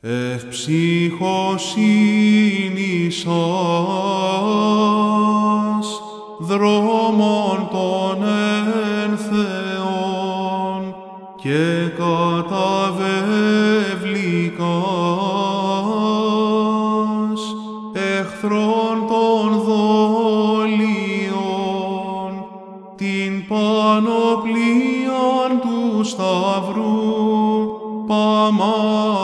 Ευψυχοσύνησας σας, δρόμων των Θεών και καταβεβλικάς, εχθρών των δολιών, την πανοπλία του Σταυρού, παμά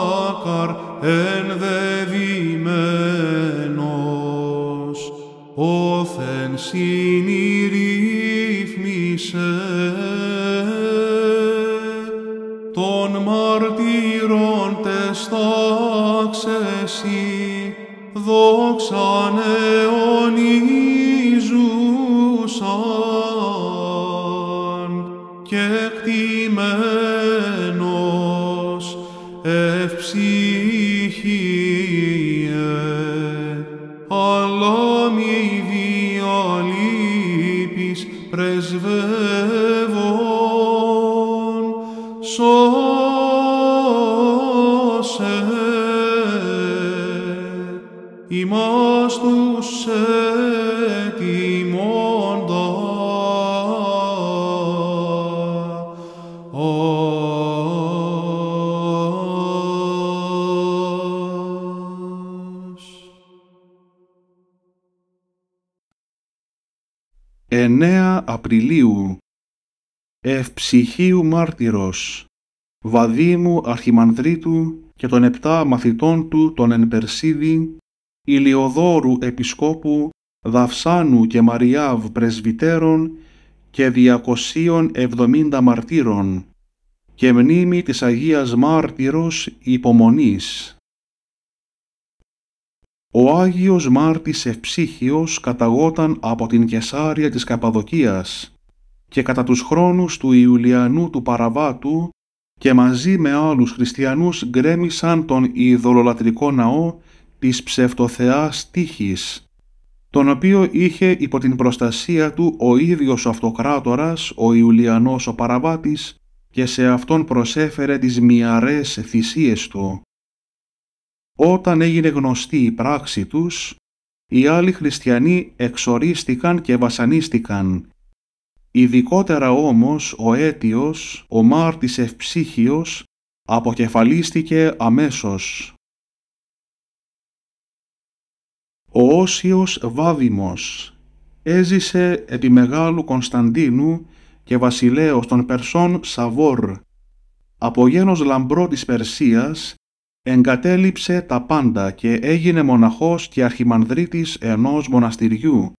ενδεδειμένος, όθεν συνηρύθμισε των μαρτύρων τεστάξεσι, δόξαν αιωνίζουσαν και κτημέν ευτυχία. αλλά μη διαλείπεις πρεσβεύων, σώσε ημάς τους έτοιμος. 9 Απριλίου Ευψυχίου Μάρτυρος Βαδίμου Αρχιμανδρίτου και των επτά μαθητών του τον Ενπερσίδη Ηλιοδόρου Επισκόπου Δαυσάνου και Μαριάβ Πρεσβυτέρων και 270 μαρτύρων και μνήμη της Αγίας Μάρτυρος υπομονής ο Άγιος Μάρτης Ευψύχιος καταγόταν από την Κεσάρια της Καπαδοκίας και κατά τους χρόνους του Ιουλιανού του Παραβάτου και μαζί με άλλους χριστιανούς γκρέμισαν τον ιδωλολατρικό ναό της ψευτοθεάς τύχης, τον οποίο είχε υπό την προστασία του ο ίδιος ο αυτοκράτορας, ο Ιουλιανός ο Παραβάτης, και σε αυτόν προσέφερε τις μιαρές θυσίες του. Όταν έγινε γνωστή η πράξη τους, οι άλλοι χριστιανοί εξορίστηκαν και βασανίστηκαν. Ειδικότερα όμως ο αίτιος, ο μάρτης ευψύχιος, αποκεφαλίστηκε αμέσως. Ο Όσιος Βάδημος έζησε επί Μεγάλου Κωνσταντίνου και βασιλέως των Περσών Σαβόρ. Από γένος λαμπρό της Περσίας εγκατέλειψε τα πάντα και έγινε μοναχός και αρχιμανδρίτης ενός μοναστηριού.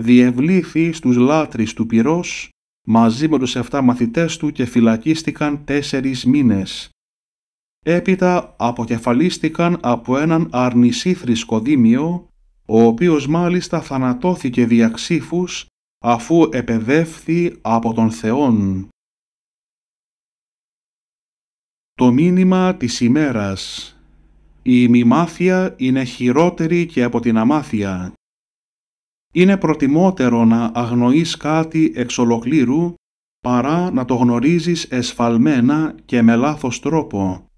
Διευλήθη στους λάτρεις του πυρός, μαζί με τους εφτά μαθητές του και φυλακίστηκαν τέσσερις μήνες. Έπειτα αποκεφαλίστηκαν από έναν αρνησίθρησκο δίμιο, ο οποίος μάλιστα θανατώθηκε διαξήφους αφού επεδεύθη από τον Θεόν. Το μήνυμα της ημέρας. Η ημιμάθεια είναι χειρότερη και από την αμάθεια. Είναι προτιμότερο να αγνοείς κάτι εξ ολοκλήρου παρά να το γνωρίζεις εσφαλμένα και με λάθος τρόπο.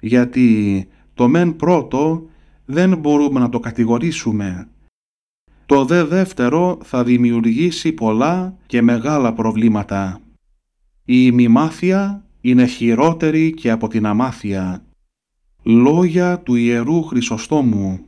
Γιατί το μεν πρώτο δεν μπορούμε να το κατηγορήσουμε. Το δε δεύτερο θα δημιουργήσει πολλά και μεγάλα προβλήματα. Η ημιμάθεια είναι χειρότερη και από την αμάθεια. Λόγια του Ιερού Χρυσοστόμου